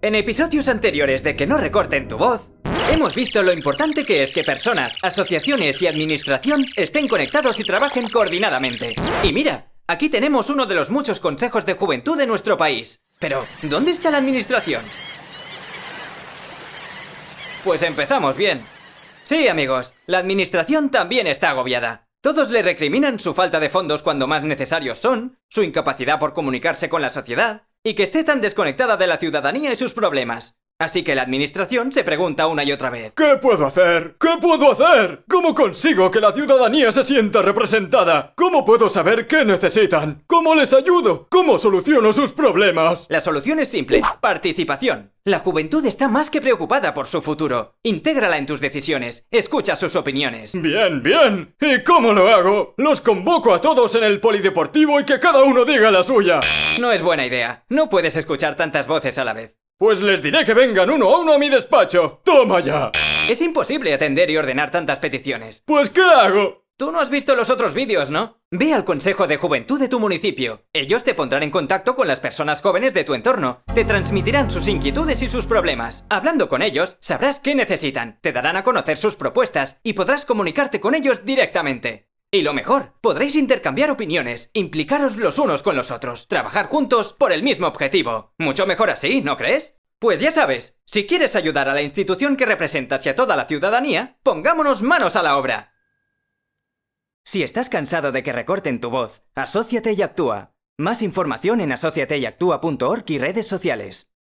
En episodios anteriores de Que no recorten tu voz, hemos visto lo importante que es que personas, asociaciones y administración estén conectados y trabajen coordinadamente. Y mira, aquí tenemos uno de los muchos consejos de juventud de nuestro país. Pero, ¿dónde está la administración? Pues empezamos bien. Sí, amigos, la administración también está agobiada. Todos le recriminan su falta de fondos cuando más necesarios son, su incapacidad por comunicarse con la sociedad, y que esté tan desconectada de la ciudadanía y sus problemas. Así que la administración se pregunta una y otra vez ¿Qué puedo hacer? ¿Qué puedo hacer? ¿Cómo consigo que la ciudadanía se sienta representada? ¿Cómo puedo saber qué necesitan? ¿Cómo les ayudo? ¿Cómo soluciono sus problemas? La solución es simple, participación la juventud está más que preocupada por su futuro. Intégrala en tus decisiones, escucha sus opiniones. Bien, bien. ¿Y cómo lo hago? Los convoco a todos en el polideportivo y que cada uno diga la suya. No es buena idea. No puedes escuchar tantas voces a la vez. Pues les diré que vengan uno a uno a mi despacho. ¡Toma ya! Es imposible atender y ordenar tantas peticiones. Pues ¿qué hago? Tú no has visto los otros vídeos, ¿no? Ve al Consejo de Juventud de tu municipio. Ellos te pondrán en contacto con las personas jóvenes de tu entorno. Te transmitirán sus inquietudes y sus problemas. Hablando con ellos, sabrás qué necesitan. Te darán a conocer sus propuestas y podrás comunicarte con ellos directamente. Y lo mejor, podréis intercambiar opiniones, implicaros los unos con los otros, trabajar juntos por el mismo objetivo. Mucho mejor así, ¿no crees? Pues ya sabes, si quieres ayudar a la institución que representas y a toda la ciudadanía, pongámonos manos a la obra. Si estás cansado de que recorten tu voz, asóciate y actúa. Más información en asociateyactúa.org y redes sociales.